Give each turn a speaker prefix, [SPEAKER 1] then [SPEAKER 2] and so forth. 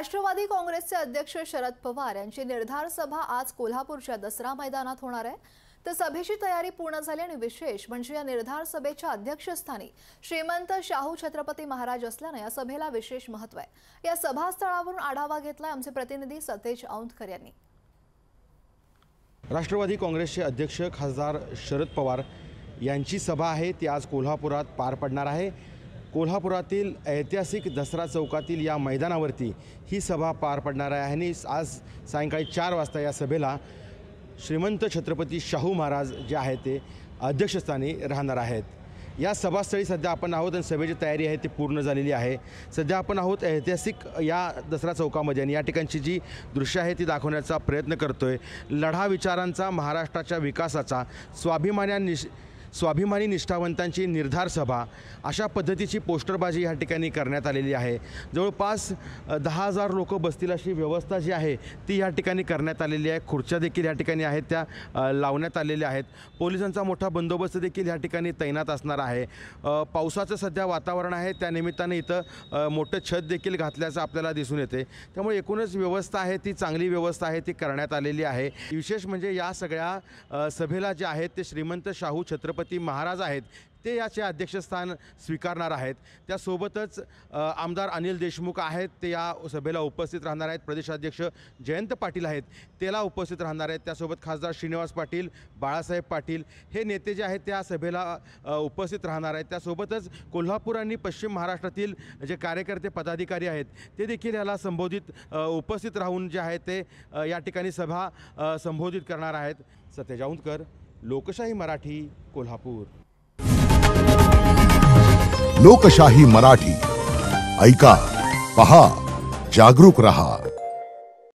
[SPEAKER 1] राष्ट्रवादी काँग्रेसचे अध्यक्ष शरद पवार यांची निर्धार सभा आज कोल्हापूरच्या दसरा मैदानात होणार आहे तर सभेची तयारी पूर्ण झाली आणि विशेष म्हणजे या निर्धार सभेच्या अध्यक्षस्थानी श्रीमंत शाहू छत्रपती महाराज असल्यानं या सभेला विशेष महत्व आहे या सभास्थळावरून आढावा घेतलाय आमचे प्रतिनिधी सतेज औंधकर यांनी
[SPEAKER 2] राष्ट्रवादी काँग्रेसचे अध्यक्ष खासदार शरद पवार यांची सभा आहे ती आज कोल्हापुरात पार पडणार आहे कोल्हापुरातील ऐतिहासिक दसरा चौकातील या मैदानावरती ही सभा पार पडणार आहे आणि आज सायंकाळी चार वाजता या सभेला श्रीमंत छत्रपती शाहू महाराज जे आहे ते अध्यक्षस्थानी राहणार आहेत या सभास्थळी सध्या आपण आहोत आणि सभेची तयारी आहे ती पूर्ण झालेली आहे सध्या आपण आहोत ऐतिहासिक या दसरा चौकामध्ये आणि या ठिकाणची जी दृश्य आहे ती दाखवण्याचा प्रयत्न करतो आहे लढा विचारांचा महाराष्ट्राच्या विकासाचा स्वाभिमान्या निश स्वाभिमानी निष्ठावंतांची निर्धार सभा अशा पद्धतीची पोस्टरबाजी या ठिकाणी करण्यात आलेली आहे जवळपास दहा हजार लोकं बसतील अशी व्यवस्था जी आहे ती या ठिकाणी करण्यात आलेली आहे खुर्च्या देखील या ठिकाणी आहेत त्या लावण्यात आलेल्या आहेत पोलिसांचा मोठा बंदोबस्त देखील या ठिकाणी तैनात असणार आहे पावसाचं सध्या वातावरण आहे त्यानिमित्ताने इथं मोठं छत देखील घातल्याचं आपल्याला दिसून येते त्यामुळे एकूणच व्यवस्था आहे ती चांगली व्यवस्था आहे ती करण्यात आलेली आहे विशेष म्हणजे या सगळ्या सभेला जे आहेत ते श्रीमंत शाहू छत्रपती पती महाराज आहेत ते याचे अध्यक्षस्थान स्वीकारणार आहेत त्यासोबतच आमदार अनिल देशमुख आहेत ते या सभेला उपस्थित राहणार आहेत प्रदेशाध्यक्ष जयंत पाटील आहेत त्याला उपस्थित राहणार आहेत त्यासोबत खासदार श्रीनिवास पाटील बाळासाहेब पाटील हे नेते जे आहेत त्या सभेला उपस्थित राहणार आहेत त्यासोबतच कोल्हापूर आणि पश्चिम महाराष्ट्रातील जे कार्यकर्ते पदाधिकारी आहेत ते देखील याला संबोधित उपस्थित राहून जे आहे ते या ठिकाणी सभा संबोधित करणार आहेत सत्यजाऊंदकर लोकशाही मराठी कोल्हापूर लोकशाही मराठी ऐका पहा जागरूक रहा